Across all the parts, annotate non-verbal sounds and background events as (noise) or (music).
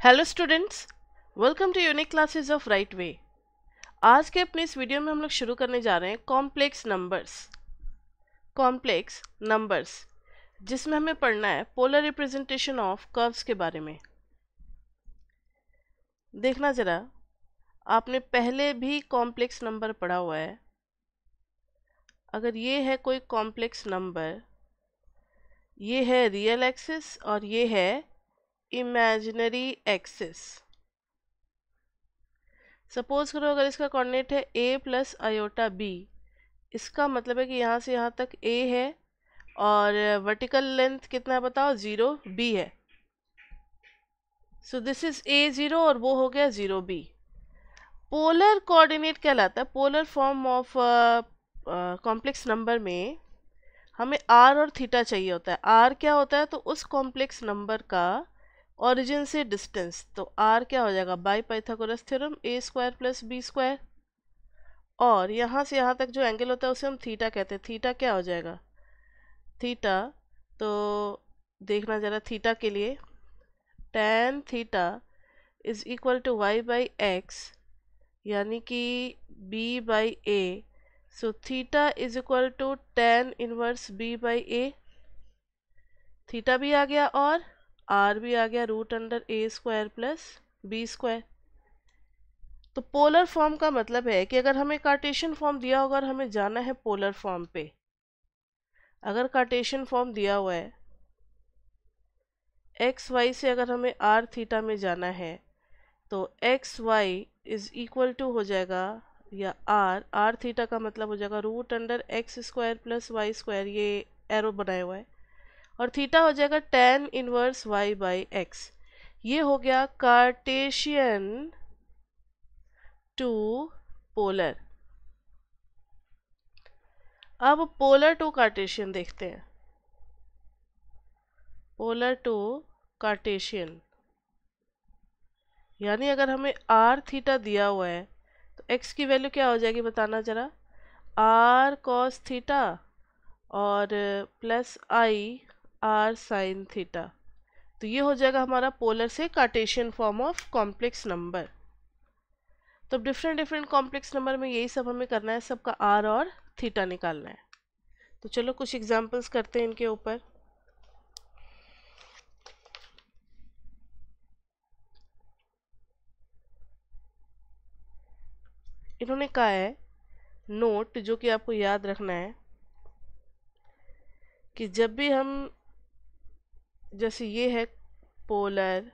Hello students welcome to unique classes of right way आज के अपने इस वीडियो में हम लोग शुरू करने जा रहे हैं कॉम्प्लेक्स नंबर्स कॉम्प्लेक्स नंबर्स जिसमें हमें पढ़ना है पोलर रिप्रेजेंटेशन ऑफ कर्व्स के बारे में देखना ज़रा आपने पहले भी कॉम्प्लेक्स नंबर पढ़ा हुआ है अगर ये है कोई कॉम्प्लेक्स नंबर ये है रियल एक्सिस और ये है इमेजिनरी एक्सिस सपोज करो अगर इसका कॉर्डिनेट है ए प्लस आयोटा बी इसका मतलब है कि यहाँ से यहाँ तक ए है और वर्टिकल लेंथ कितना है बताओ ज़ीरो बी है so this is a zero और वो हो गया ज़ीरो बी पोलर कोऑर्डिनेट कहलाता है polar form of complex number में हमें आर और थीटा चाहिए होता है आर क्या होता है तो उस कॉम्प्लेक्स नंबर का ओरिजिन से डिस्टेंस तो आर क्या हो जाएगा by Pythagoras theorem A square plus B square और यहाँ से यहाँ तक जो एंगल होता है उसे हम थीटा कहते हैं थीटा क्या हो जाएगा थीटा तो देखना ज़रा थीटा के लिए tan theta is equal to Y by X यानी कि B by A so theta is equal to tan inverse B by A theta भी आ गया और आर भी आ गया root under A square plus B square तो पोलर फॉर्म का मतलब है कि अगर हमें कार्टेशियन फॉर्म दिया होगा और हमें जाना है पोलर फॉर्म पे अगर कार्टेशियन फॉर्म दिया हुआ है एक्स वाई से अगर हमें आर थीटा में जाना है तो X Y is equal to हो जाएगा या आर आर थीटा का मतलब हो जाएगा root under x square plus Y square ये एरो बनाया हुआ है और थीटा हो जाएगा tan inverse Y by X ये हो गया कार्टेशियन टू पोलर अब पोलर टू कार्टेशियन देखते हैं पोलर टू कार्टेशियन यानी अगर हमें आर थीटा दिया हुआ है तो एक्स की वैल्यू क्या हो जाएगी बताना ज़रा आर कॉस थीटा और plus I R sine theta तो ये हो जाएगा हमारा पोलर से Cartesian form of complex number तो डिफरेंट डिफरेंट कॉम्प्लेक्स नंबर में यही सब हमें करना है सबका आर और थीटा निकालना है तो चलो कुछ एग्जांपल्स करते हैं इनके ऊपर इन्होंने कहा है नोट जो कि आपको याद रखना है कि जब भी हम जैसे ये है पोलर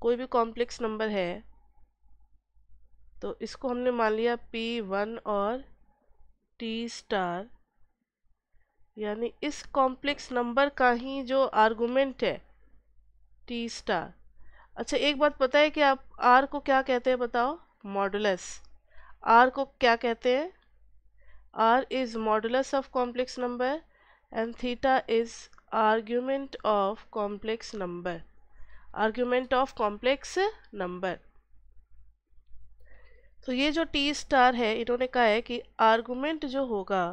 कोई भी कॉम्प्लेक्स नंबर है तो इसको हमने मान लिया पी वन और टी स्टार यानी इस कॉम्प्लेक्स नंबर का ही जो आर्गुमेंट है टी स्टार अच्छा एक बात पता है कि आप आर को क्या कहते हैं बताओ मॉडुलस आर को क्या कहते हैं r is modulus of complex number and theta is argument of complex number argument of complex number तो ये जो टी स्टार है इन्होंने कहा है कि आर्गूमेंट जो होगा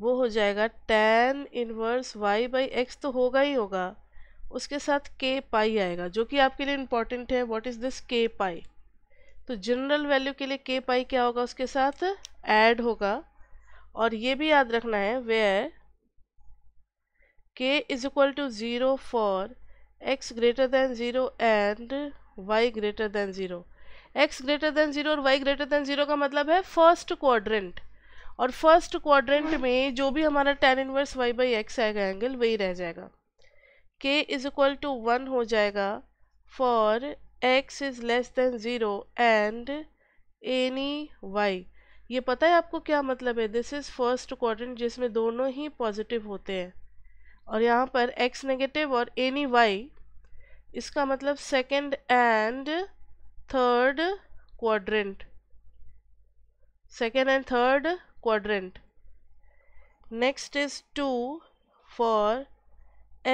वो हो जाएगा tan inverse Y by X तो होगा ही होगा उसके साथ के पाई आएगा जो कि आपके लिए इम्पॉर्टेंट है व्हाट इज़ दिस के पाई तो जनरल वैल्यू के लिए के पाई क्या होगा उसके साथ ऐड होगा और ये भी याद रखना है where K is equal to zero for X greater than zero and Y greater than zero X greater than zero और वाई ग्रेटर देन ज़ीरो का मतलब है फर्स्ट क्वाड्रेंट और फर्स्ट क्वाड्रेंट में जो भी हमारा tan inverse Y by X आएगा एंगल वही रह जाएगा के इज इक्वल टू वन हो जाएगा for X is less than zero and any Y ये पता है आपको क्या मतलब है दिस इज़ फर्स्ट क्वाड्रेंट जिसमें दोनों ही पॉजिटिव होते हैं और यहाँ पर एक्स नेगेटिव और एनी वाई इसका मतलब second and third quadrant second and third quadrant next is two for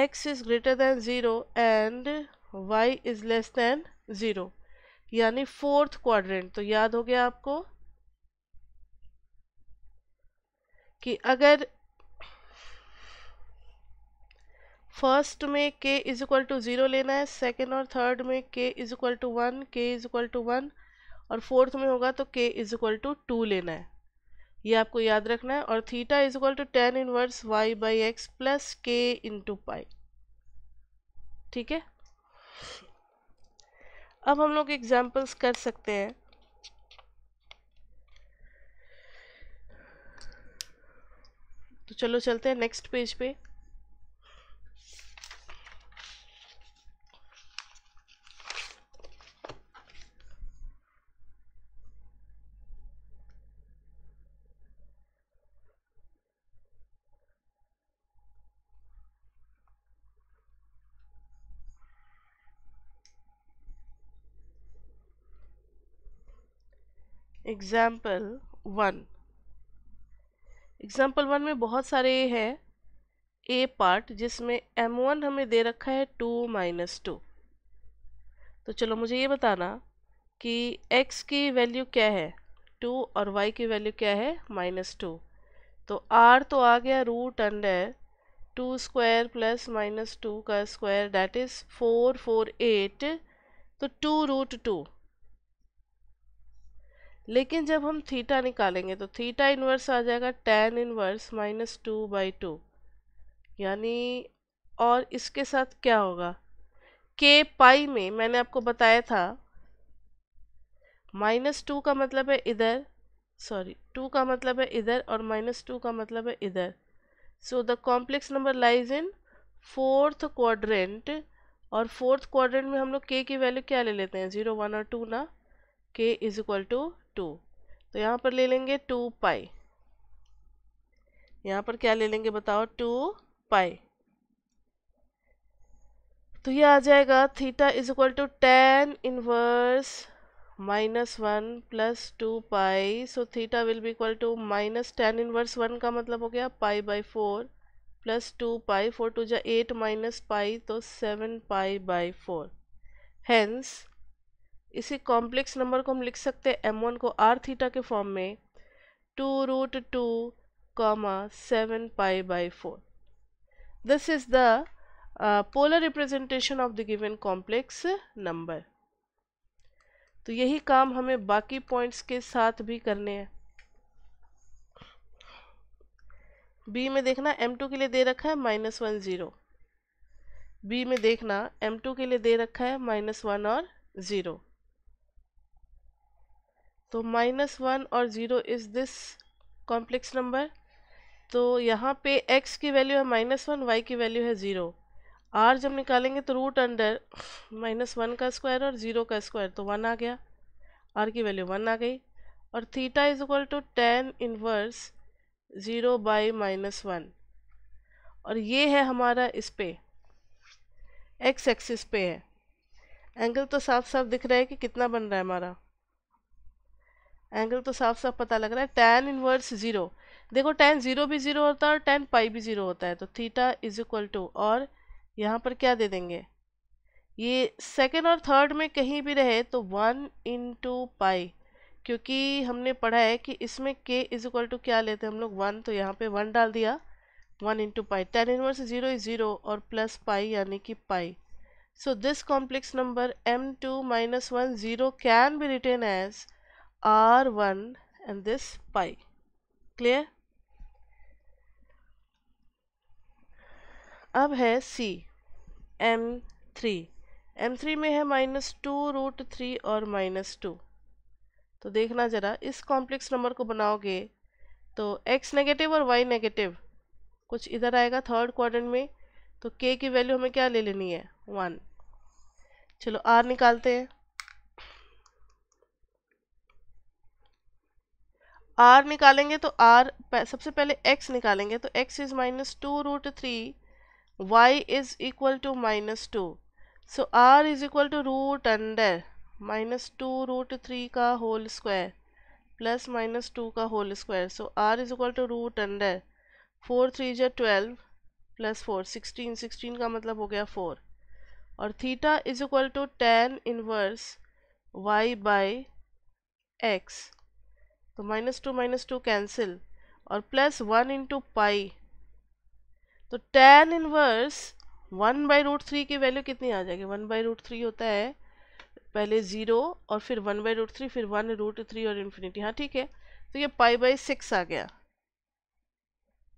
X is greater than zero and Y is less than zero यानी फोर्थ क्वाड्रेंट तो याद हो गया आपको कि अगर फर्स्ट में K is equal to zero लेना है सेकेंड और थर्ड में K is equal to one K is equal to one और फोर्थ में होगा तो के इज़ इक्वल टू टू लेना है ये आपको याद रखना है और theta is equal to tan inverse Y by X plus K into pi ठीक है अब हम लोग एग्जाम्पल्स कर सकते हैं तो चलो चलते हैं नेक्स्ट पेज पे example 1 एग्जाम्पल वन में बहुत सारे हैं ए पार्ट जिसमें एम वन हमें दे रखा है टू माइनस टू तो चलो मुझे ये बताना कि एक्स की वैल्यू क्या है टू और वाई की वैल्यू क्या है माइनस टू तो आर तो आ गया root under two square plus minus two का square that is four four eight तो टू रूट टू लेकिन जब हम थीटा निकालेंगे तो थीटा इन्वर्स आ जाएगा tan inverse minus two by two यानी और इसके साथ क्या होगा के पाई में मैंने आपको बताया था माइनस टू का मतलब है इधर सॉरी टू का मतलब है इधर और माइनस टू का मतलब है इधर so the complex number lies in fourth quadrant और फोर्थ क्वाड्रेंट में हम लोग के की वैल्यू क्या ले लेते हैं ज़ीरो वन और टू ना के इज इक्वल टू टू तो यहाँ पर ले लेंगे टू पाई यहाँ पर क्या ले लेंगे बताओ टू पाई तो ये आ जाएगा theta is equal to tan inverse minus one plus two pi so theta will be equal to minus tan inverse one का मतलब हो गया pi by four plus two pi four two जो eight minus pi तो seven pi by four hence इसी कॉम्प्लेक्स नंबर को हम लिख सकते हैं एम वन को आर थीटा के फॉर्म में two root two comma seven pi by four this is the polar representation of the given complex number तो यही काम हमें बाकी पॉइंट्स के साथ भी करने हैं बी में देखना एम टू के लिए दे रखा है माइनस वन ज़ीरो बी में देखना एम टू के लिए दे रखा है माइनस वन और ज़ीरो तो माइनस वन और zero is this complex number तो यहाँ पे एक्स की वैल्यू है माइनस वन वाई की वैल्यू है ज़ीरो आर जब निकालेंगे तो रूट अंडर माइनस वन का स्क्वायर और ज़ीरो का स्क्वायर तो वन आ गया आर की वैल्यू वन आ गई और theta is equal to tan inverse zero by minus one और ये है हमारा इस पे एक्स एक्सिस पे है एंगल तो साफ साफ दिख रहा है कि कितना बन रहा है हमारा एंगल तो साफ साफ पता लग रहा है टेन इनवर्स ज़ीरो देखो टेन ज़ीरो भी ज़ीरो होता है और टेन पाई भी ज़ीरो होता है तो थीटा इज इक्वल टू और यहाँ पर क्या दे देंगे ये सेकेंड और थर्ड में कहीं भी रहे तो वन इन टू पाई क्योंकि हमने पढ़ा है कि इसमें के इज इक्वल टू क्या लेते हैं हम लोग वन तो यहाँ पे वन डाल दिया one two pi tan inverse zero is zero और प्लस पाई यानी कि pi so this complex number M two minus one zero can be written as r1 and this pi clear अब है c m three M three में है minus two root three और minus two तो देखना ज़रा इस कॉम्प्लेक्स नंबर को बनाओगे तो एक्स नेगेटिव और वाई नेगेटिव कुछ इधर आएगा थर्ड क्वाड्रेंट में तो के की वैल्यू हमें क्या ले लेनी है वन चलो आर निकालते हैं आर निकालेंगे तो आर सबसे पहले एक्स निकालेंगे तो X is minus two root three Y is equal to minus two so R is equal to root under minus two root three का whole square plus minus two का whole square so R is equal to root under four three जो twelve plus four sixteen sixteen का मतलब हो गया four और theta is equal to tan inverse Y by X तो minus two minus to cancel और plus one into pi तो tan inverse one by root three की वैल्यू कितनी आ जाएगी वन बाई रूट थ्री होता है पहले ज़ीरो और फिर वन बाई रूट थ्री फिर वन रूट थ्री और इन्फिनिटी हाँ ठीक है तो ये पाई बाई सिक्स आ गया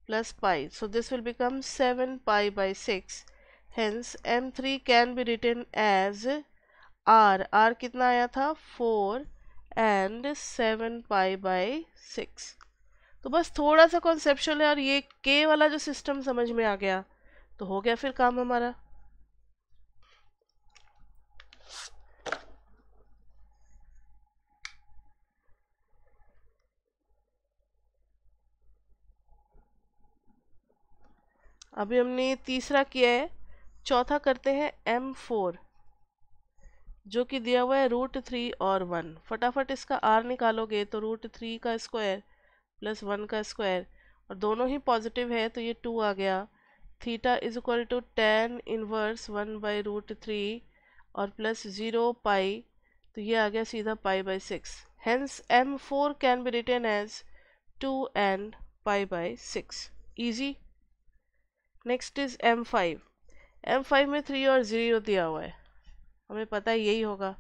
plus pi so this will become seven pi by six hence M three can be written as R R कितना आया था four and seven pi by six तो बस थोड़ा सा कॉन्सेप्शन है और ये के वाला जो सिस्टम समझ में आ गया तो हो गया फिर काम हमारा अभी हमने तीसरा किया है चौथा करते हैं एम फोर जो कि दिया हुआ है रूट थ्री और वन फटाफट इसका आर निकालोगे तो रूट थ्री का स्क्वायर प्लस वन का स्क्वायर और दोनों ही पॉजिटिव है तो ये टू आ गया theta is equal to tan inverse one by root three और प्लस ज़ीरो पाई तो ये आ गया सीधा pi by six hence M four can be written as two and pi by six easy next is M five M five में three और zero दिया हुआ है हमें पता यही होगा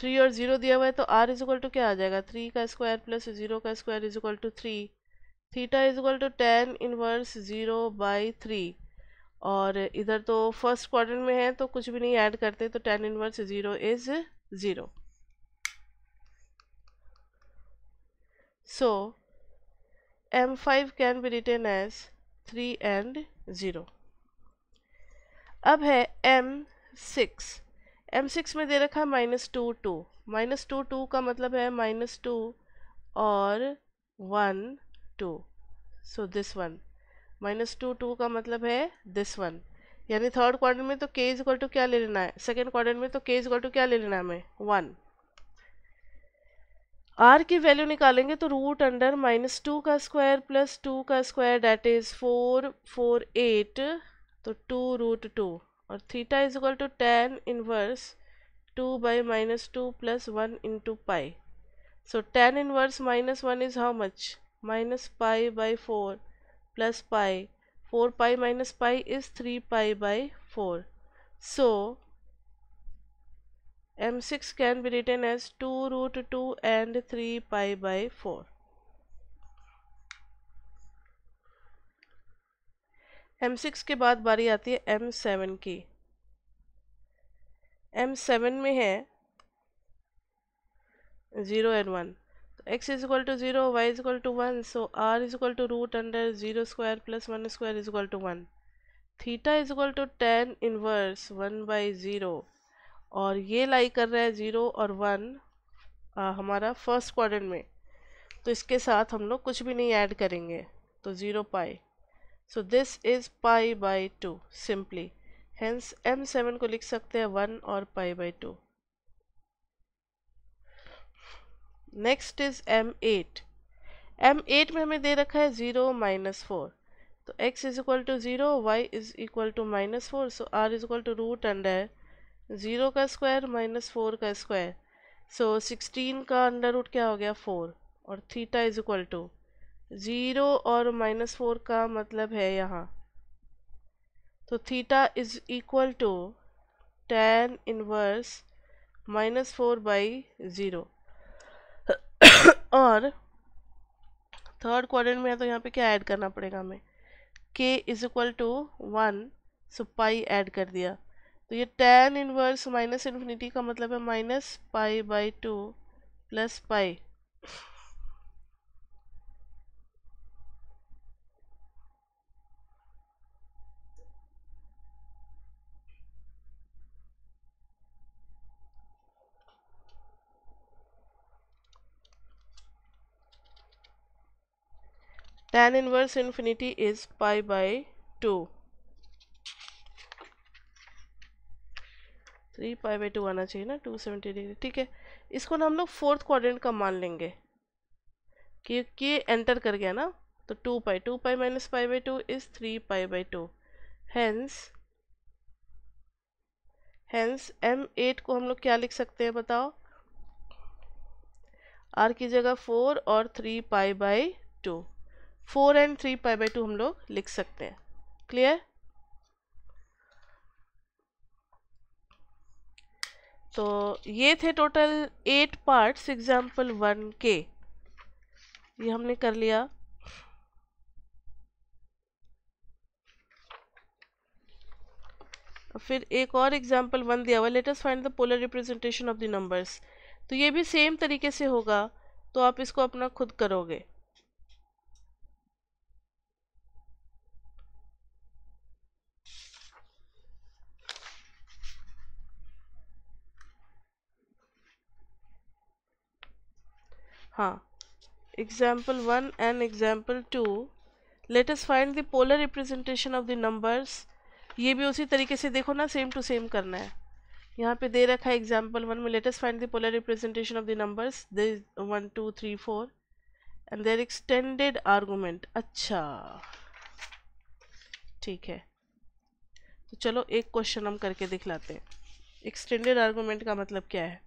थ्री और ज़ीरो दिया हुआ है तो आर इज इक्वल टू क्या आ जाएगा थ्री का स्क्वायर प्लस ज़ीरो का square is equal to three theta is equal to tan inverse zero by three और इधर तो फर्स्ट क्वार्टर में है तो कुछ भी नहीं ऐड करते तो tan inverse zero is zero so M five can be written as three and zero अब है एम सिक्स एम सिक्स में दे रखा है minus two two minus two two का मतलब है माइनस टू और one two so this one minus two two का मतलब है दिस वन यानी थर्ड क्वार्टर में तो के इज इक्वल टू क्या ले लेना है सेकेंड क्वार्टर में तो के इज इक्वल टू क्या ले लेना है हमें वन आर की वैल्यू निकालेंगे तो रूट अंडर माइनस टू का स्क्वायर प्लस टू का square that is four four eight तो two root two Or theta is equal to tan inverse two by minus 2 plus 1 into pi. So tan inverse minus 1 is how much? Minus pi by 4 plus pi. 4 pi minus pi is 3 pi by 4. So m6 can be written as 2 root 2 and 3 pi by 4. M six के बाद बारी आती है M seven की M seven में है zero and one तो x is equal to zero Y is equal to one so are is equal to root under zero square plus one square is equal to one theta is equal to tan inverse one by zero और ये लाई कर रहा है zero और one हमारा first quadrant में तो इसके साथ हम लोग कुछ भी नहीं ऐड करेंगे तो zero pi so this is pi by two simply hence M seven को लिख सकते हैं वन और pi by two next is M eight M eight में हमें दे रखा है ज़ीरो माइनस फोर तो x is equal to zero Y is equal to minus four so are is equal to root under zero का square minus four का square so sixteen का under root क्या हो गया फोर और theta is equal to zero और minus four का मतलब है यहाँ तो theta is equal to tan inverse minus four by zero और थर्ड क्वाड्रेंट में है तो यहाँ पे क्या ऐड करना पड़ेगा हमें k is equal to one so pi add कर दिया तो ये टेन इनवर्स माइनस इन्फिनिटी का मतलब है minus pi by two plus pi tan inverse infinity is pi by 2 three pi by two आना चाहिए ना टू सेवेंटी डिग्री ठीक है इसको ना हम लोग फोर्थ क्वाड्रेंट का मान लेंगे क्योंकि एंटर कर गया ना तो two pi two pi minus pi by two is three pi by two hence hence M eight को हम लोग क्या लिख सकते हैं बताओ आर की जगह फोर और three pi by two four and three pi by two हम लोग लिख सकते हैं क्लियर तो ये थे total eight parts example one के ये हमने कर लिया फिर एक और एग्जाम्पल वन दिया हुआ let us find the polar representation of the numbers तो ये भी सेम तरीके से होगा तो आप इसको अपना खुद करोगे हाँ example one and example two let us find the polar representation of the numbers ये भी उसी तरीके से देखो ना सेम टू सेम करना है यहाँ पे दे रखा है एग्जाम्पल वन में let us find the polar representation of the numbers they one two three four and their extended argument अच्छा ठीक है तो चलो एक क्वेश्चन हम करके दिखलाते हैं एक्सटेंडेड आर्गूमेंट का मतलब क्या है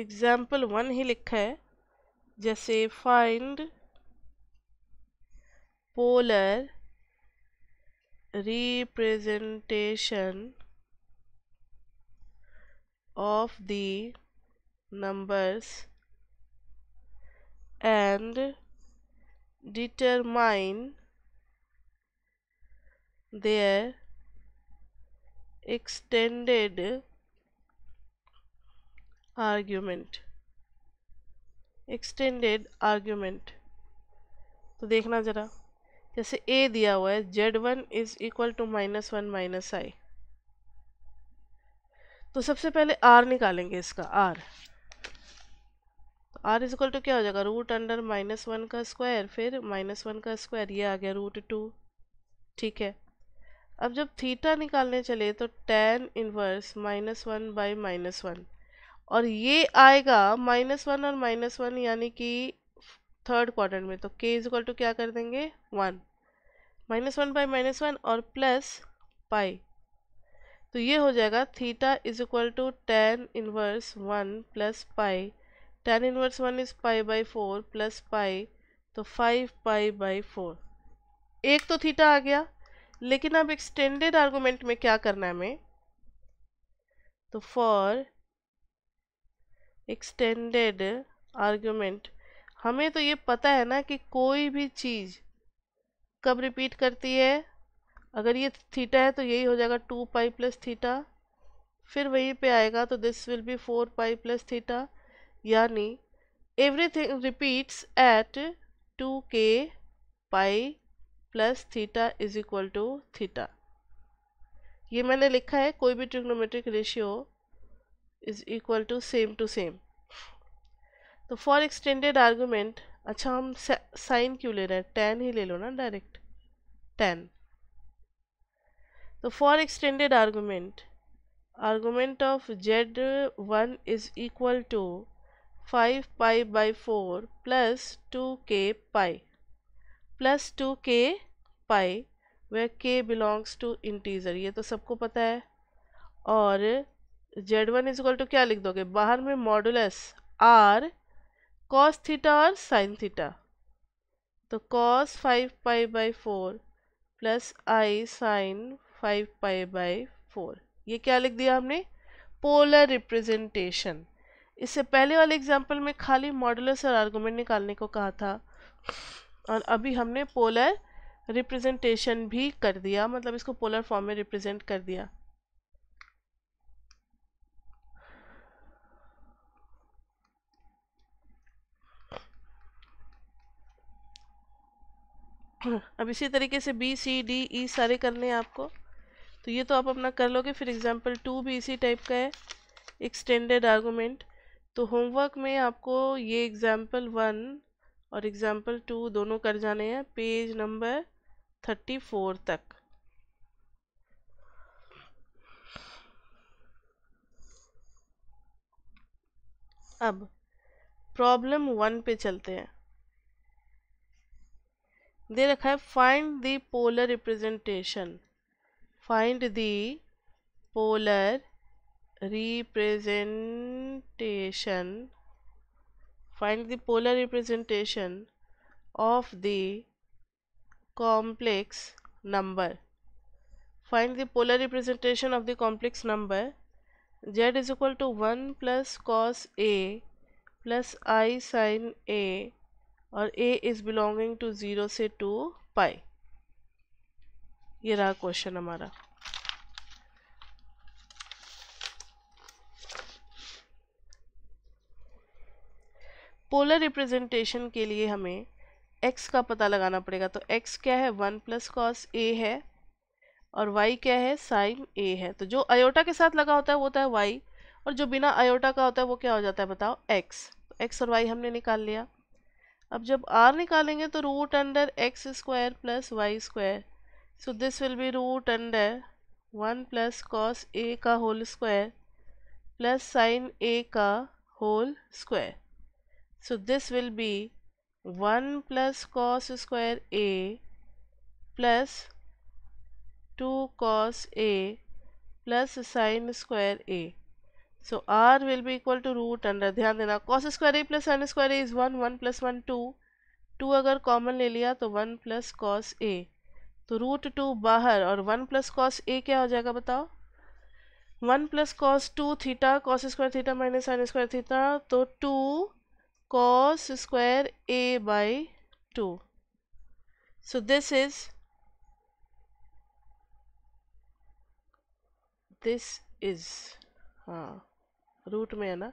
एग्जाम्पल वन ही लिखा है जैसे find polar representation of the numbers and determine their extended argument extended argument तो देखना ज़रा जैसे ए दिया हुआ है z one is equal to minus one minus i तो सबसे पहले आर निकालेंगे इसका आर तो आर इज इक्वल टू क्या हो जाएगा रूट अंडर माइनस वन का स्क्वायर फिर माइनस वन का स्क्वायर ये आ गया रूट टू ठीक है अब जब थीटा निकालने चले तो tan inverse minus one by minus one और ये आएगा माइनस वन और माइनस वन यानी कि थर्ड क्वार्टर में तो के इज इक्वल टू क्या कर देंगे one minus one by minus one और प्लस पाई तो ये हो जाएगा theta is equal to tan inverse one plus pi tan inverse one is pi by four plus pi तो फाइव पाई बाई फोर एक तो थीटा आ गया लेकिन अब एक्सटेंडेड आर्गूमेंट में क्या करना है हमें तो फॉर एक्सटेंडेड आर्ग्यूमेंट हमें तो ये पता है ना कि कोई भी चीज़ कब रिपीट करती है अगर ये थीटा है तो यही हो जाएगा टू पाई प्लस थीटा फिर वहीं पे आएगा तो this will be four pi plus theta यानी everything repeats at two k pi plus theta is equal to theta ये मैंने लिखा है कोई भी trigonometric ratio is equal to same to same तो फॉर एक्सटेंडेड आर्गूमेंट अच्छा हम साइन क्यों ले रहे हैं टेन ही ले लो ना डायरेक्ट टेन तो for extended argument argument of z one is equal to five pi by four plus two k pi plus two k पाई वे के बिलोंग्स टू इंटीजर ये तो सबको पता है और z one is equal to क्या लिख दोगे बाहर में मॉडुलस आर कॉस थीटा और साइन थीटा तो cos five pi by four plus i sine five pi by four ये क्या लिख दिया हमने पोलर रिप्रेजेंटेशन इससे पहले वाले एग्जाम्पल में खाली मॉडुलस और आर्गूमेंट निकालने को कहा था और अभी हमने पोलर रिप्रेजेंटेशन भी कर दिया मतलब इसको पोलर फॉर्म में रिप्रेजेंट कर दिया (coughs) अब इसी तरीके से बी सी डी ई सारे करने हैं आपको तो ये तो आप अपना कर लोगे फिर एग्जांपल टू भी इसी टाइप का है एक्सटेंडेड आर्गूमेंट तो होमवर्क में आपको ये एग्जांपल वन और एग्जांपल टू दोनों कर जाने हैं पेज नंबर थर्टी फोर तक अब प्रॉब्लम वन पे चलते हैं दे रखा है find the polar representation find the polar representation find the polar representation of the complex number find the polar representation of the complex number z is equal to 1 plus cos a plus i sin a और a is belonging to zero से two pi ये रहा question हमारा polar representation के लिए हमें x का पता लगाना पड़ेगा तो x क्या है वन प्लस कॉस ए है और y क्या है साइन ए है तो जो अयोटा के साथ लगा होता है वो होता है y और जो बिना अयोटा का होता है वो क्या हो जाता है बताओ x तो x और y हमने निकाल लिया अब जब आर निकालेंगे तो root under x square plus Y square so this will be root under one plus cos a का whole square plus sine a का whole square so this will be one plus cos square a plus two cos a plus sine square a so r will be equal to root under ध्यान देना cos square a plus sine square a is one one plus one to to अगर common ले लिया तो one plus cos ए तो root two बाहर और one plus cos ए क्या हो जाएगा बताओ one plus cos two theta cos square theta minus sine square theta तो two cos square a by two so this is this is हाँ root में है ना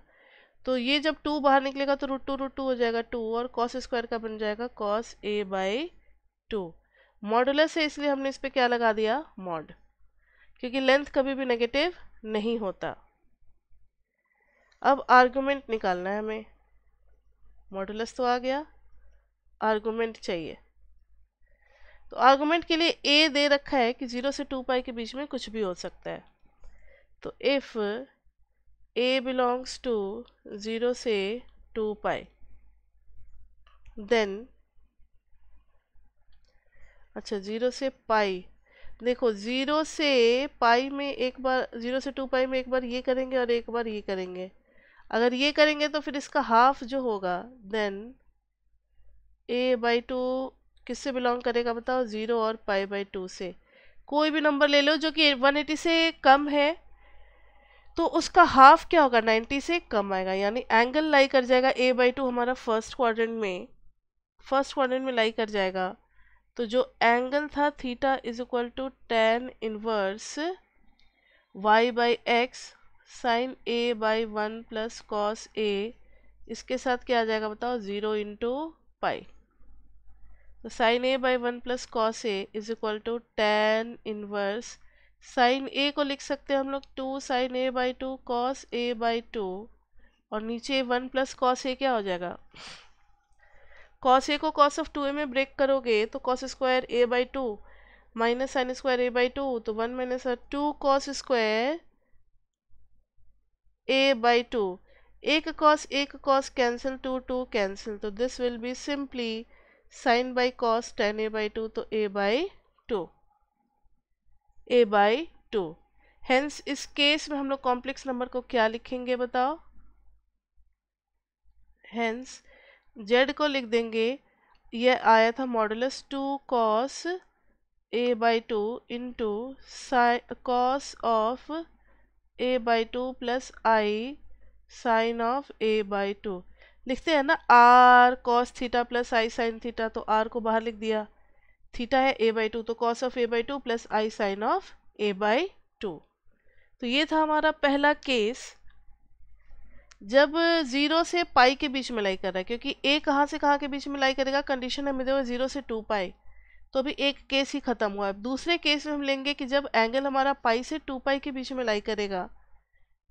तो ये जब टू बाहर निकलेगा तो रूट टू रूट टू हो जाएगा टू और कॉस स्क्वायर का बन जाएगा cos a by two modulus है इसलिए हमने इस पर क्या लगा दिया मॉड क्योंकि लेंथ कभी भी नेगेटिव नहीं होता अब आर्गूमेंट निकालना है हमें मॉडुलस तो आ गया आर्गुमेंट चाहिए तो आर्गुमेंट के लिए ए दे रखा है कि जीरो से टू पाई के बीच में कुछ भी हो सकता है तो if a belongs to zero से टू पाई देन अच्छा ज़ीरो से पाई देखो ज़ीरो से पाई में एक बार ज़ीरो से टू पाई में एक बार ये करेंगे और एक बार ये करेंगे अगर ये करेंगे तो फिर इसका हाफ जो होगा देन ए बाई टू किससे बिलोंग करेगा बताओ ज़ीरो और पाई बाई टू से कोई भी नंबर ले लो जो कि वन एटी से कम है तो उसका हाफ क्या होगा 90 से कम आएगा यानी एंगल लाई कर जाएगा ए बाई टू हमारा फर्स्ट क्वाड्रेंट में फर्स्ट क्वाड्रेंट में लाई कर जाएगा तो जो एंगल था theta is equal to tan inverse Y by x sine a by one plus cos a इसके साथ क्या आ जाएगा बताओ ज़ीरो इंटू पाई तो sine a by one plus cos a is equal to tan inverse sine a को लिख सकते हैं हम लोग two sine a by two cos a by two और नीचे वन प्लस कॉस ए क्या हो जाएगा कॉस ए को कॉस ऑफ टू ए में ब्रेक करोगे तो cos square a by two minus sine square a by two तो one minus two cos square a by two एक कॉस एक cos cancel two two cancel तो this will be simply sine by cos tan a by two तो a by two a by two hence इस case में हम लोग complex नंबर को क्या लिखेंगे बताओ हैंस जेड को लिख देंगे यह आया था modulus two cos a by two in two cos of a by two plus i sine of a by two लिखते हैं ना r cos theta plus i sine theta तो आर को बाहर लिख दिया थीटा है ए बाई टू तो cos of a by two plus i sine of a by two तो ये था हमारा पहला केस जब जीरो से पाई के बीच में लाई कर रहा है क्योंकि ए कहाँ से कहाँ के बीच में लाई करेगा कंडीशन हमें दे जीरो से टू पाई तो अभी एक केस ही खत्म हुआ है दूसरे केस में हम लेंगे कि जब एंगल हमारा पाई से टू पाई के बीच में लाई करेगा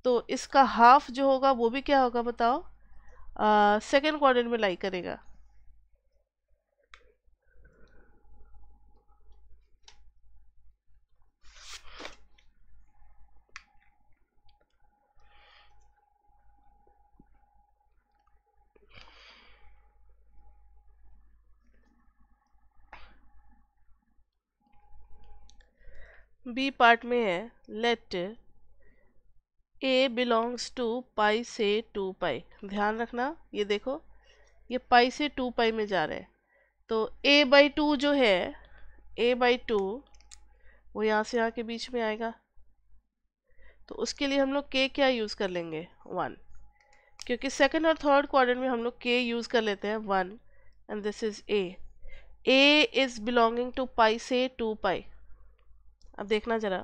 तो इसका हाफ जो होगा वो भी क्या होगा बताओ सेकेंड क्वारन में लाई करेगा बी पार्ट में है let a belongs to pi से टू पाई ध्यान रखना ये देखो ये पाई से टू पाई में जा रहे हैं तो ए बाई टू जो है ए बाई टू वो यहाँ से यहाँ के बीच में आएगा तो उसके लिए हम लोग के क्या यूज़ कर लेंगे वन क्योंकि सेकंड और थर्ड क्वाड्रेंट में हम लोग के यूज़ कर लेते हैं one and this is a a is belonging to pi से टू पाई अब देखना ज़रा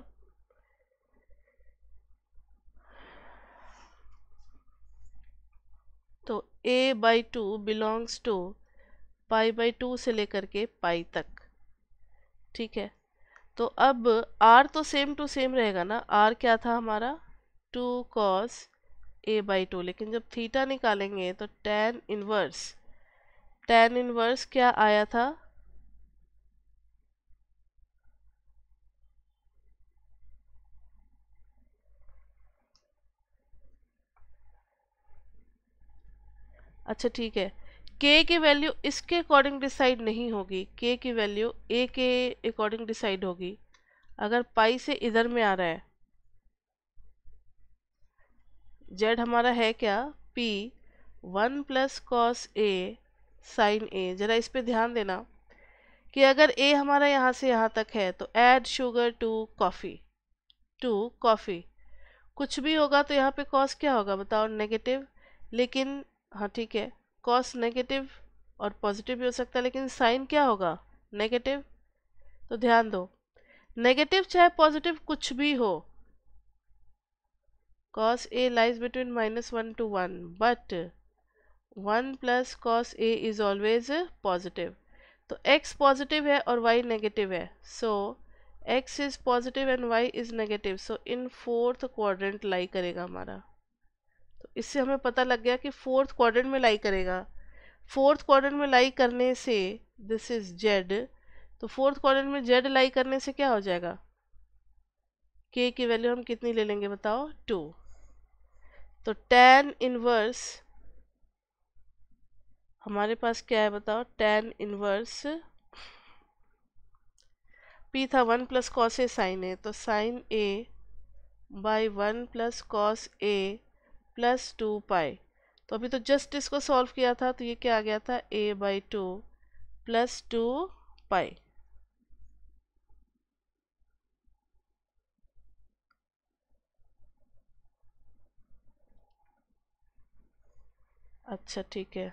तो a by two belongs to pi by two से लेकर के पाई तक ठीक है तो अब r तो सेम टू सेम रहेगा ना r क्या था हमारा two cos a by two लेकिन जब थीटा निकालेंगे तो टेन इनवर्स टेन इनवर्स क्या आया था अच्छा ठीक है के की वैल्यू इसके अकॉर्डिंग डिसाइड नहीं होगी के की वैल्यू ए के अकॉर्डिंग डिसाइड होगी अगर पाई से इधर में आ रहा है जेड हमारा है क्या p one plus cos a sine a ज़रा इस पर ध्यान देना कि अगर ए हमारा यहाँ से यहाँ तक है तो add sugar to coffee to coffee कुछ भी होगा तो यहाँ पे कॉस क्या होगा बताओ नेगेटिव लेकिन हाँ ठीक है कॉस नेगेटिव और पॉजिटिव भी हो सकता है लेकिन साइन क्या होगा नेगेटिव तो ध्यान दो नेगेटिव चाहे पॉजिटिव कुछ भी हो cos a lies between minus one to one but one plus cos a is always positive तो एक्स पॉजिटिव है और वाई नेगेटिव है so x is positive and Y is negative so in fourth quadrant lie करेगा हमारा इससे हमें पता लग गया कि फोर्थ क्वाड्रेंट में लाई करेगा फोर्थ क्वाड्रेंट में लाई करने से दिस इज जेड तो फोर्थ क्वाड्रेंट में जेड लाई करने से क्या हो जाएगा के की वैल्यू हम कितनी ले लेंगे बताओ टू तो टेन इनवर्स हमारे पास क्या है बताओ टेन इनवर्स पी था one plus cos a sine a तो sine a by one plus cos a plus two pi तो अभी तो जस्ट इसको सॉल्व किया था तो ये क्या आ गया था a by two plus two pi अच्छा ठीक है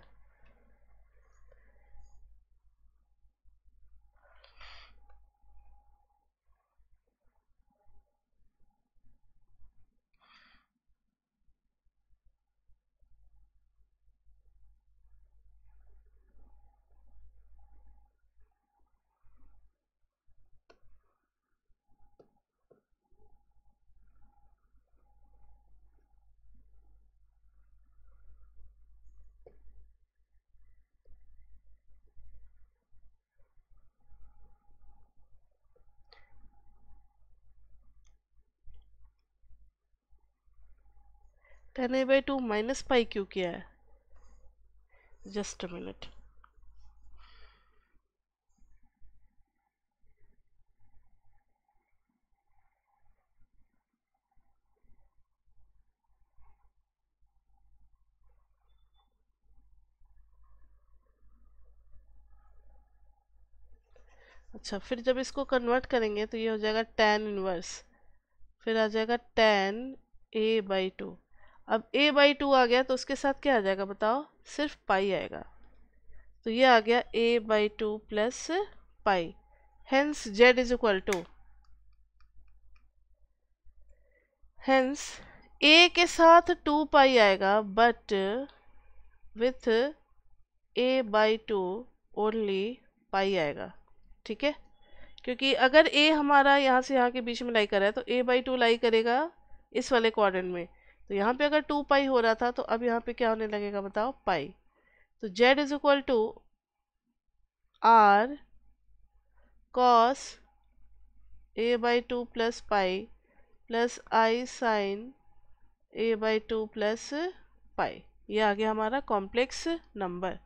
tan a by two minus pi क्यू किया है जस्ट अ मिनट अच्छा फिर जब इसको कन्वर्ट करेंगे तो ये हो जाएगा टेन इनवर्स फिर आ जाएगा टेन ए बाई टू अब ए बाई टू आ गया तो उसके साथ क्या आ जाएगा बताओ सिर्फ पाई आएगा तो ये आ गया a by two plus pi hence z is equal to hence a के साथ टू पाई आएगा but with a by two only pi आएगा ठीक है क्योंकि अगर ए हमारा यहाँ से यहाँ के बीच में लाई कर रहा है तो ए बाई टू लाई करेगा इस वाले क्वाड्रेंट में तो यहाँ पे अगर टू पाई हो रहा था तो अब यहाँ पे क्या होने लगेगा बताओ पाई तो z is equal to r cos a by two plus pi plus i sine a by two plus pi ये आ गया हमारा कॉम्प्लेक्स नंबर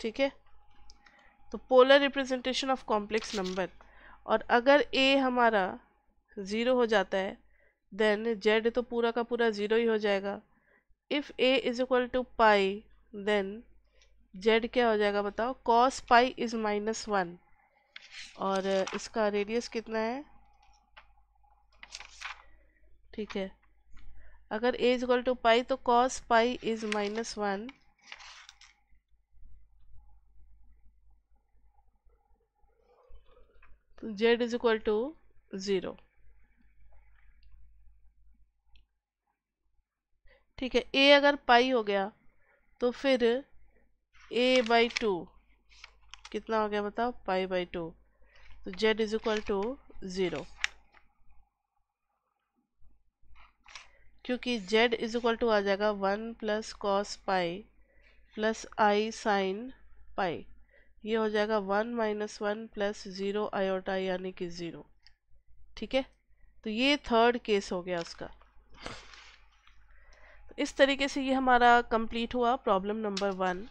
ठीक है तो polar representation of complex number और अगर ए हमारा ज़ीरो हो जाता है देन जेड तो पूरा का पूरा ज़ीरो ही हो जाएगा if a is equal to pi then z क्या हो जाएगा बताओ cos pi is minus one और इसका रेडियस कितना है ठीक है अगर a is equal to pi तो cos pi is minus one z is equal to 0 ठीक है a अगर पाई हो गया तो फिर a बाई टू कितना हो गया बताओ पाई बाई टू तो z is equal to zero क्योंकि z इज इक्वल टू आ जाएगा one plus cos pi plus i sine pi ये हो जाएगा one minus one plus zero iota यानी कि ज़ीरो ठीक है तो ये थर्ड केस हो गया उसका तो इस तरीके से ये हमारा कंप्लीट हुआ प्रॉब्लम नंबर वन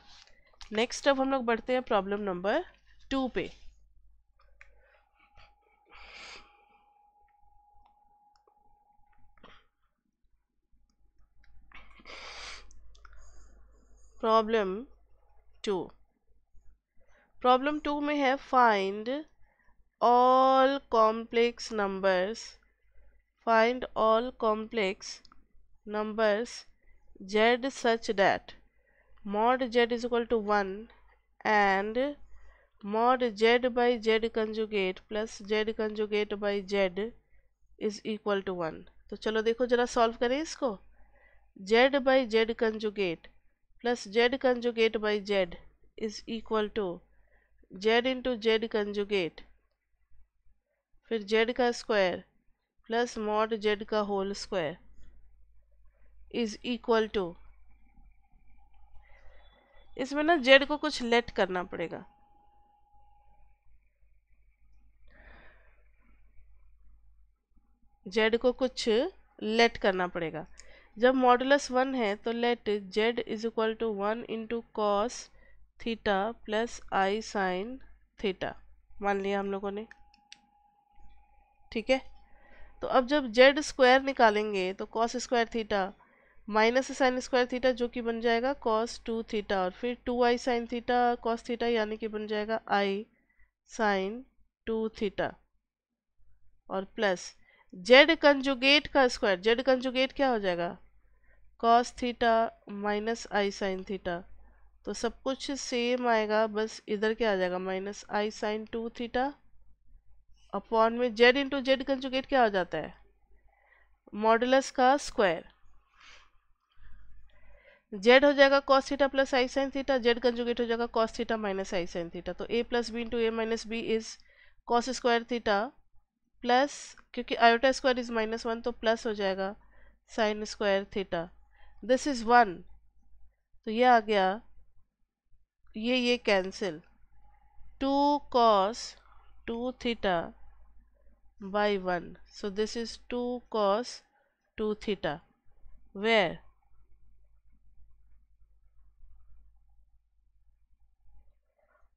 नेक्स्ट अब हम लोग बढ़ते हैं प्रॉब्लम नंबर टू पे प्रॉब्लम टू प्रॉब्लम टू में है find all complex numbers find all complex numbers z such that mod z is equal to one and mod z by z conjugate plus z conjugate by z is equal to one तो चलो देखो जरा solve करें इसको z by z conjugate plus z conjugate by z is equal to z into z conjugate फिर Z का square plus mod z का whole square is equal to इसमें ना जेड को कुछ लेट करना पड़ेगा जेड को कुछ लेट करना पड़ेगा जब मॉडुलस वन है तो let z is equal to one into cos theta plus i sine theta मान लिया हम लोगों ने ठीक है तो अब जब जेड स्क्वायर निकालेंगे तो cos square theta minus sine square theta जो कि बन जाएगा कॉस टू थीटा और फिर two i sine theta cos theta यानी कि बन जाएगा आई साइन टू थीटा और प्लस जेड कंजुगेट का स्क्वायर जेड कंजुगेट क्या हो जाएगा cos theta minus i sine theta तो सब कुछ सेम आएगा बस इधर क्या आ जाएगा minus i sine two theta upon में जेड इंटू जेड कंजुगेट क्या हो जाता है मॉडुलस का स्क्वायर जेड हो जाएगा cos theta plus i sine theta z conjugate हो जाएगा cos theta minus i sine theta तो a plus b into a minus b is cos square theta plus क्योंकि iota square is minus one तो plus हो जाएगा sine square theta this is one तो ये आ गया ये ये cancel two cos two theta by one so this is two cos two theta where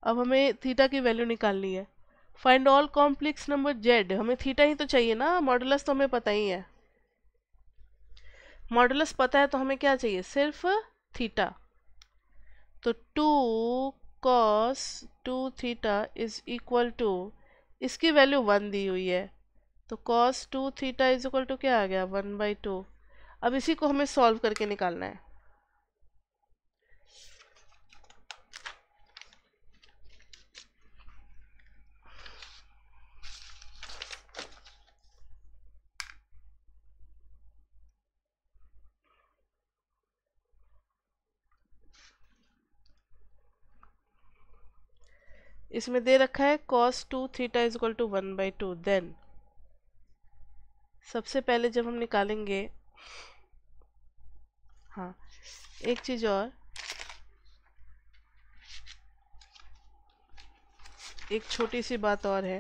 अब हमें थीटा की वैल्यू निकालनी है find all complex number z हमें थीटा ही तो चाहिए ना मॉडुलस तो हमें पता ही है मॉडुलस पता है तो हमें क्या चाहिए सिर्फ थीटा तो two cos two theta is equal to इसकी वैल्यू वन दी हुई है तो cos two theta is equal to क्या आ गया वन बाई टू अब इसी को हमें सॉल्व करके निकालना है इसमें दे रखा है cos two theta is equal to one by two then सबसे पहले जब हम निकालेंगे हाँ एक चीज़ और एक छोटी सी बात और है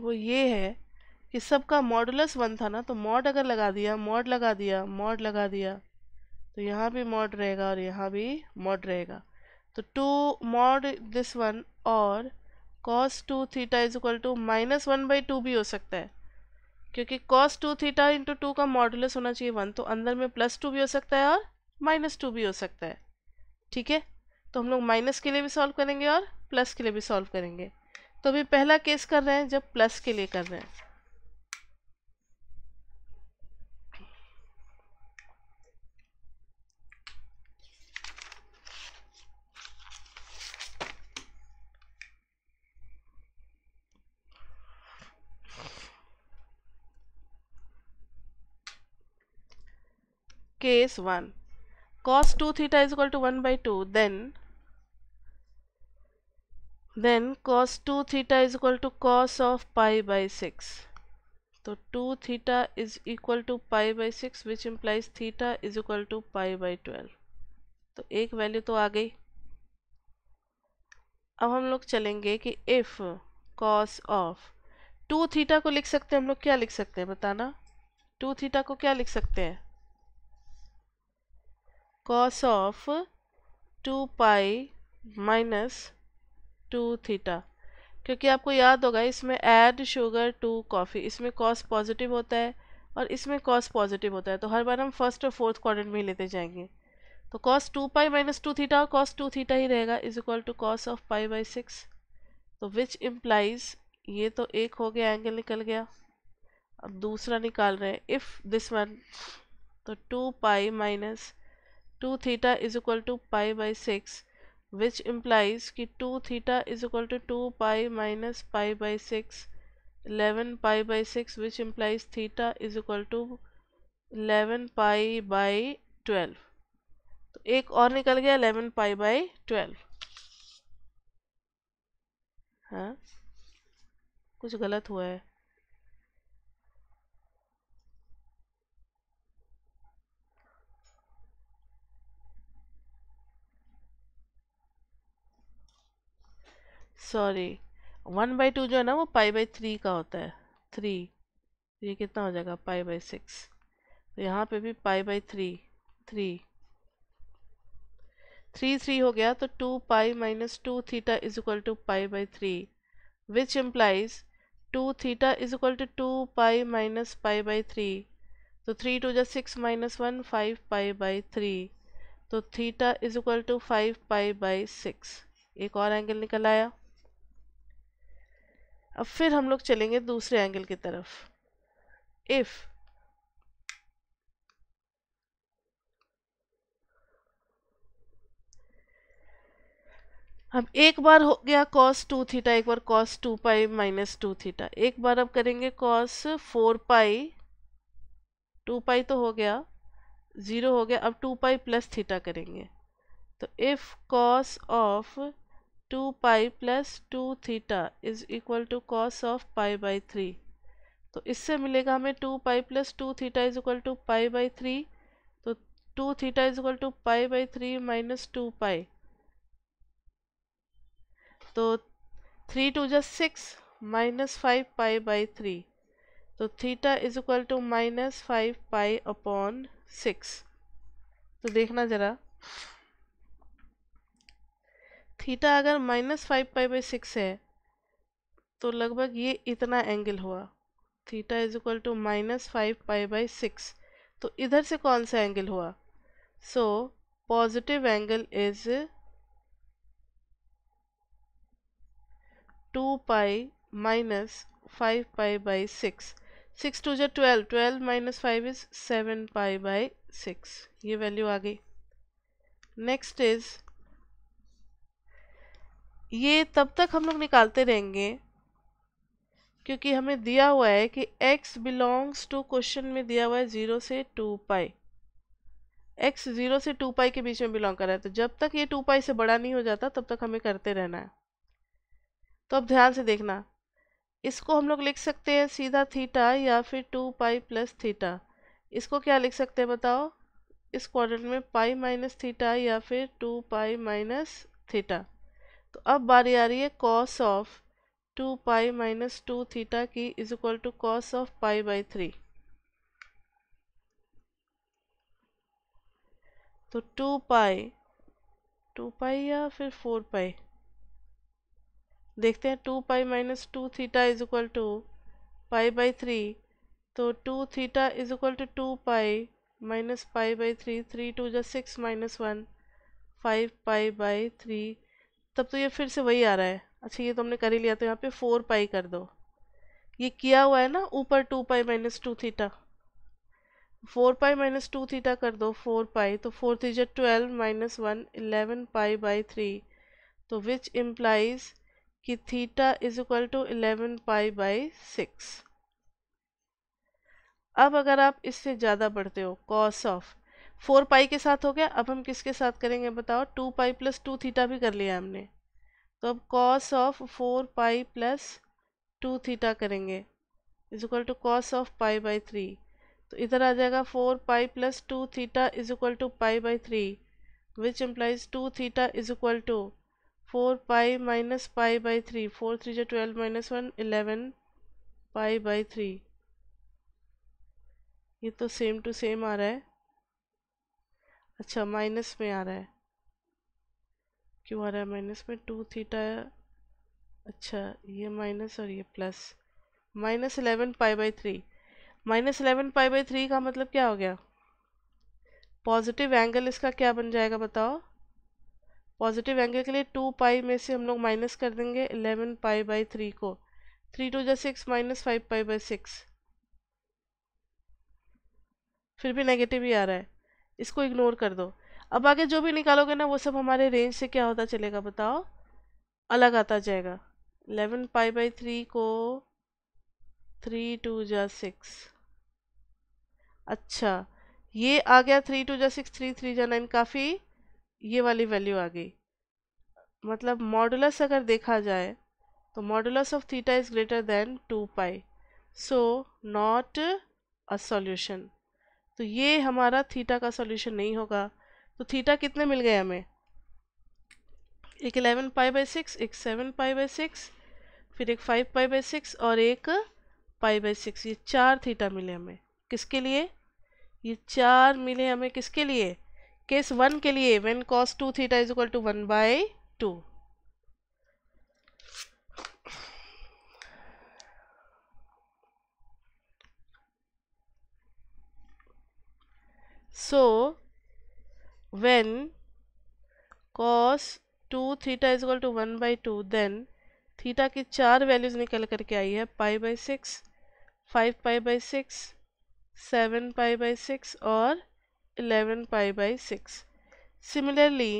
वो ये है कि सबका मॉडुलस वन था ना तो मॉड अगर लगा दिया मॉड लगा दिया मॉड लगा दिया तो यहाँ भी मॉड रहेगा और यहाँ भी मॉड रहेगा तो टू मॉड दिस वन और cos two theta is equal to minus one by two भी हो सकता है क्योंकि cos two theta into two का मॉडुलस होना चाहिए वन तो अंदर में प्लस टू भी हो सकता है और माइनस टू भी हो सकता है ठीक है तो हम लोग माइनस के लिए भी सॉल्व करेंगे और प्लस के लिए भी सॉल्व करेंगे तो अभी पहला केस कर रहे हैं जब प्लस के लिए कर रहे हैं case 1 cos 2 theta is equal to 1 by 2 then then cos 2 theta is equal to cos of pi by 6 so 2 theta is equal to pi by 6 which implies theta is equal to pi by 12 तो एक value तो आ गई अब हम लोग चलेंगे कि if cos of two theta को लिख सकते हैं हम लोग क्या लिख सकते हैं बताना टू थीटा को क्या लिख सकते हैं cos of two pi minus two theta क्योंकि आपको याद होगा इसमें ऐड शुगर टू कॉफ़ी इसमें कॉस पॉजिटिव होता है और इसमें कॉस पॉजिटिव होता है तो हर बार हम फर्स्ट और फोर्थ क्वाड्रेंट में ही लेते जाएंगे तो cos two pi minus two theta और कॉस टू थीटा ही रहेगा is equal to cos of pi by six तो विच इम्प्लाइज ये तो एक हो गया एंगल निकल गया अब दूसरा निकाल रहे हैं इफ़ दिस वन तो two pi minus two theta is equal to pi by six which implies कि two theta is equal to two pi minus pi by six eleven pi by six which implies theta is equal to eleven pi by twelve तो एक और निकल गया eleven pi by twelve हाँ कुछ गलत हुआ है सॉरी वन बाई टू जो है ना वो पाई बाई थ्री का होता है थ्री ये कितना हो जाएगा पाई बाई सिक्स तो यहाँ पे भी pi by three three three three हो गया तो two pi minus two theta is equal to pi by three which implies two theta is equal to two pi minus pi by three तो three two जो six minus one five pi by three तो theta is equal to five pi by six एक और angle निकल आया अब फिर हम लोग चलेंगे दूसरे एंगल की तरफ इफ़ अब एक बार हो गया कॉस टू थीटा एक बार cos two pi minus two theta एक बार अब करेंगे cos four pi two pi तो हो गया ज़ीरो हो गया अब टू पाई प्लस थीटा करेंगे तो if cos of two pi plus two theta is equal to cos of pi by three तो इससे मिलेगा हमें two pi plus two theta is equal to pi by three तो two theta is equal to pi by three minus two pi तो three two just six minus five pi by three तो theta is equal to minus five pi upon six तो देखना ज़रा theta अगर minus five pi by six है तो लगभग ये इतना एंगल हुआ theta is equal to minus five pi by six तो इधर से कौन सा एंगल हुआ so positive angle is two pi minus five pi by six six two जो twelve twelve minus five is seven pi by six ये value आ गई नेक्स्ट इज़ ये तब तक हम लोग निकालते रहेंगे क्योंकि हमें दिया हुआ है कि x बिलोंग्स टू क्वेश्चन में दिया हुआ है ज़ीरो से टू पाई x ज़ीरो से टू पाई के बीच में बिलोंग कर रहा है तो जब तक ये टू पाई से बड़ा नहीं हो जाता तब तक हमें करते रहना है तो अब ध्यान से देखना इसको हम लोग लिख सकते हैं सीधा थीटा या फिर टू पाई प्लस थीटा इसको क्या लिख सकते हैं बताओ इस क्वाड्रेंट में पाई माइनस थीटा या फिर टू पाई माइनस थीटा तो अब बारी आ रही है cos of two pi minus two theta की is equal to cos of pi by three तो टू पाई टू पाई या फिर फोर पाई देखते हैं two pi minus two theta is equal to pi by three तो two theta is equal to two pi minus pi by three three two जो six minus one five pi by three तब तो ये फिर से वही आ रहा है अच्छा ये तो हमने कर ही लिया तो यहाँ पे फोर पाई कर दो ये किया हुआ है ना ऊपर two pi minus two theta four pi minus two theta कर दो फोर पाई तो फोर थीजा twelve minus one eleven pi by three तो विच इम्प्लाइज कि theta is equal to eleven pi by six अब अगर आप इससे ज़्यादा बढ़ते हो कॉस ऑफ फोर पाई के साथ हो गया अब हम किसके साथ करेंगे बताओ two pi plus two theta भी कर लिया हमने तो अब cos of four pi plus two theta करेंगे is equal to cos of pi by three तो इधर आ जाएगा four pi plus two theta is equal to pi by three which implies two theta is equal to four pi minus pi by three four three जो twelve minus one eleven pi by three ये तो same to same आ रहा है अच्छा minus में आ रहा है क्यों आ रहा है माइनस में टू थीटा अच्छा ये माइनस और ये plus minus eleven pi by three minus eleven pi by three का मतलब क्या हो गया पॉजिटिव एंगल इसका क्या बन जाएगा बताओ पॉजिटिव एंगल के लिए टू पाई में से हम लोग माइनस कर देंगे एलेवन पाई बाई थ्री को थ्री टू जै six minus five pi by six फिर भी नेगेटिव ही आ रहा है इसको इग्नोर कर दो अब आगे जो भी निकालोगे ना वो सब हमारे रेंज से क्या होता चलेगा बताओ अलग आता जाएगा एलेवन पाई बाई थ्री को थ्री टू जा सिक्स अच्छा ये आ गया थ्री टू जा सिक्स थ्री थ्री जा नाइन काफ़ी ये वाली वैल्यू आ गई मतलब मॉडुलस अगर देखा जाए तो modulus of theta is greater than two pi so not a solution तो ये हमारा थीटा का सॉल्यूशन नहीं होगा तो थीटा कितने मिल गए हमें एक एलेवन पाई बाई सिक्स एक सेवन पाई बाई सिक्स फिर एक फाइव पाई बाई सिक्स और एक पाई बाई सिक्स ये चार थीटा मिले हमें किसके लिए ये चार मिले हमें किसके लिए केस वन के लिए when cos two theta is equal to one by two so when cos 2 theta is equal to 1 by 2 then theta की चार वैल्यूज निकल करके आई है pi by six five pi by six seven pi by six और eleven pi by six similarly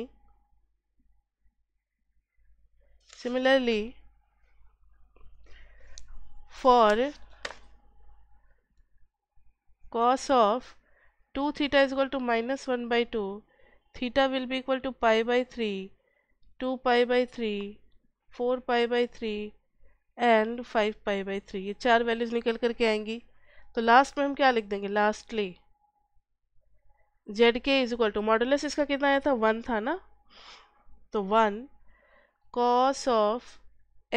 similarly for cos of two theta is equal to minus one by two theta will be equal to pi by three two pi by three four pi by three and five pi by three ये चार values निकल करके आएंगी तो last में हम क्या लिख देंगे लास्टली जेड के इज इक्वल टू मॉडुलस इसका कितना आया था वन था ना तो वन कॉस ऑफ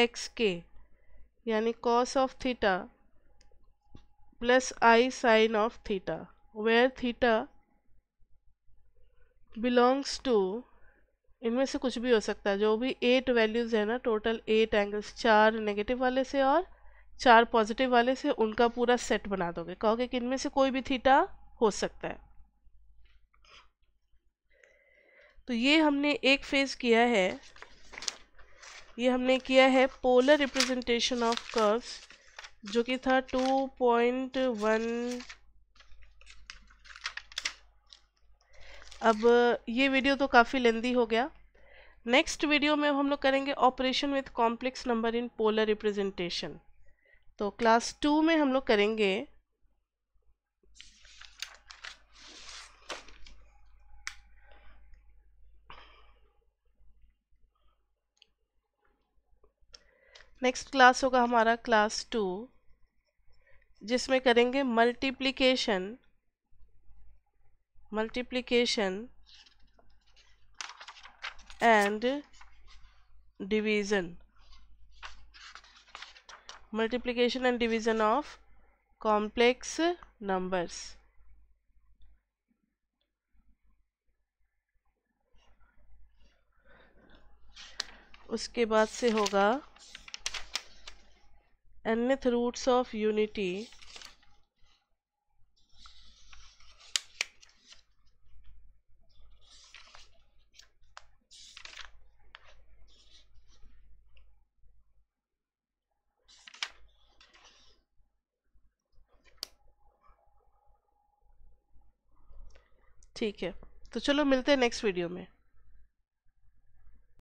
एक्स के यानी cos of theta plus i sine of theta where theta belongs to इनमें से कुछ भी हो सकता है जो भी एट वैल्यूज़ है ना टोटल एट एंगल्स चार नेगेटिव वाले से और चार पॉजिटिव वाले से उनका पूरा सेट बना दोगे कहोगे कि इनमें से कोई भी थीटा हो सकता है तो ये हमने एक फेज किया है ये हमने किया है पोलर रिप्रेजेंटेशन ऑफ कर्व्स जो कि था टू पॉइंट वन अब ये वीडियो तो काफ़ी लेंदी हो गया नेक्स्ट वीडियो में हम लोग करेंगे operation with complex number in polar representation तो क्लास टू में हम लोग करेंगे नेक्स्ट क्लास होगा हमारा क्लास टू जिसमें करेंगे multiplication multiplication and division multiplication and division of complex numbers उसके बाद से होगा nth रूट्स ऑफ यूनिटी ठीक है तो चलो मिलते हैं नेक्स्ट वीडियो में